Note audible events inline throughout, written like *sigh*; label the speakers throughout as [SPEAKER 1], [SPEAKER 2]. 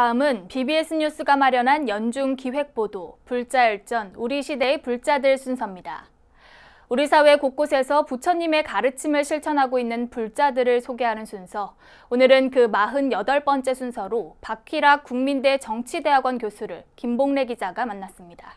[SPEAKER 1] 다음은 BBS 뉴스가 마련한 연중 기획 보도 불자열전 우리 시대의 불자들 순서입니다. 우리 사회 곳곳에서 부처님의 가르침을 실천하고 있는 불자들을 소개하는 순서. 오늘은 그 48번째 순서로 박희락 국민대 정치대학원 교수를 김봉래 기자가 만났습니다.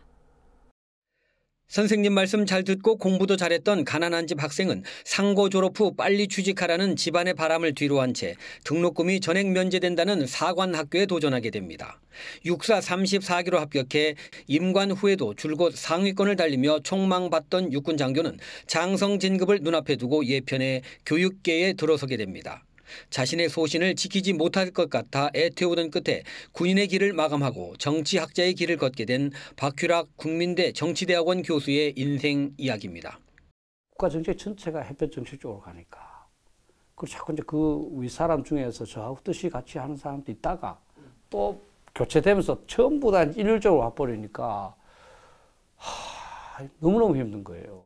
[SPEAKER 1] 선생님 말씀 잘 듣고 공부도 잘했던 가난한 집 학생은 상고 졸업 후 빨리 취직하라는 집안의 바람을 뒤로한 채 등록금이 전액 면제된다는 사관학교에 도전하게 됩니다. 육사 34기로 합격해 임관 후에도 줄곧 상위권을 달리며 촉망받던 육군 장교는 장성 진급을 눈앞에 두고 예편에 교육계에 들어서게 됩니다. 자신의 소신을 지키지 못할 것 같아 애태우던 끝에 군인의 길을 마감하고 정치학자의 길을 걷게 된 박규락 국민대 정치대학원 교수의 인생 이야기입니다.
[SPEAKER 2] 국가 정책 전체가 햇볕 정책 쪽으로 가니까 그 자꾸 이제 그 윗사람 중에서 저하고 뜻이 같이 하는 사람도 있다가 또 교체되면서 전부 다 일률적으로 와버리니까
[SPEAKER 1] 하, 너무너무 힘든 거예요.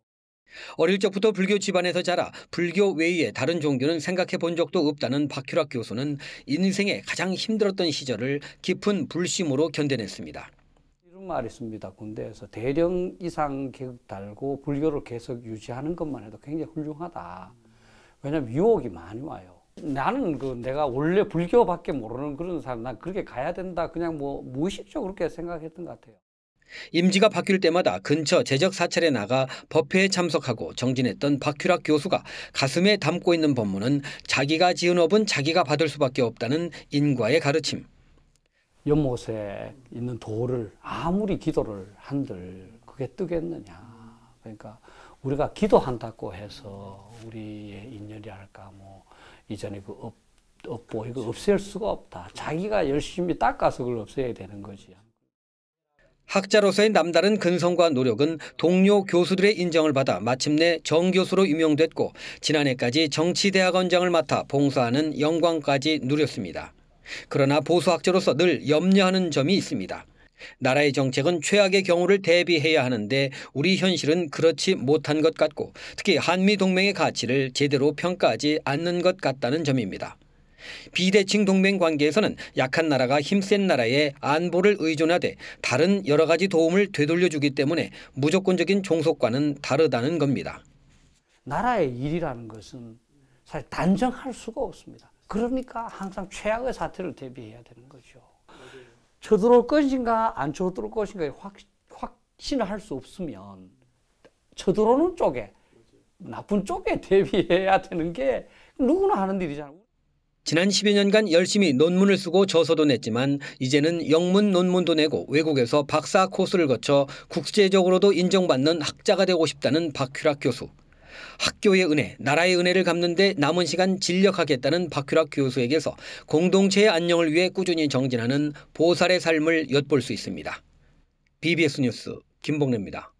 [SPEAKER 1] 어릴 적부터 불교 집안에서 자라 불교 외에 다른 종교는 생각해 본 적도 없다는 박규락 교수는 인생의 가장 힘들었던 시절을 깊은 불심으로 견뎌냈습니다.
[SPEAKER 2] 이런 말 있습니다. 군대에서 대령 이상 계급 달고 불교를 계속 유지하는 것만 해도 굉장히 훌륭하다. 왜냐하면 유혹이 많이 와요. 나는 그 내가 원래 불교밖에 모르는 그런 사람 난 그렇게 가야 된다 그냥 뭐 무의식적으로 그렇게 생각했던 것 같아요.
[SPEAKER 1] 임지가 바뀔 때마다 근처 제적 사찰에 나가 법회에 참석하고 정진했던 박규락 교수가 가슴에 담고 있는 법문은 자기가 지은 업은 자기가 받을 수밖에 없다는 인과의 가르침.
[SPEAKER 2] 연못에 있는 돌을 아무리 기도를 한들 그게 뜨겠느냐. 그러니까 우리가 기도한다고 해서 우리의 인연이랄까 뭐 이전에 그 업, 업보 이거 없앨 수가 없다. 자기가 열심히 닦아서 그걸 없애야 되는 거지.
[SPEAKER 1] 학자로서의 남다른 근성과 노력은 동료 교수들의 인정을 받아 마침내 정교수로 임용됐고 지난해까지 정치대학원장을 맡아 봉사하는 영광까지 누렸습니다. 그러나 보수학자로서 늘 염려하는 점이 있습니다. 나라의 정책은 최악의 경우를 대비해야 하는데 우리 현실은 그렇지 못한 것 같고 특히 한미동맹의 가치를 제대로 평가하지 않는 것 같다는 점입니다. 비대칭 동맹 관계에서는 약한 나라가 힘센 나라의 안보를 의존하되 다른 여러 가지 도움을 되돌려주기 때문에 무조건적인 종속과는 다르다는 겁니다.
[SPEAKER 2] 나라의 일이라는 것은 사실 단정할 수가 없습니다. 그러니까 항상 최악의 사태를 대비해야 되는 거죠. 쳐들어올 것인가 안 쳐들어올 것인가 확, 확신을 할 수
[SPEAKER 1] 없으면 쳐들어오는
[SPEAKER 2] 쪽에 나쁜 쪽에 *laughs* 대비해야 되는 게 누구나 하는 일이잖아요.
[SPEAKER 1] 지난 10여 년간 열심히 논문을 쓰고 저서도 냈지만 이제는 영문 논문도 내고 외국에서 박사 코스를 거쳐 국제적으로도 인정받는 학자가 되고 싶다는 박규락 교수. 학교의 은혜, 나라의 은혜를 갚는데 남은 시간 진력하겠다는 박규락 교수에게서 공동체의 안녕을 위해 꾸준히 정진하는 보살의 삶을 엿볼 수 있습니다. BBS 뉴스 김봉래입니다.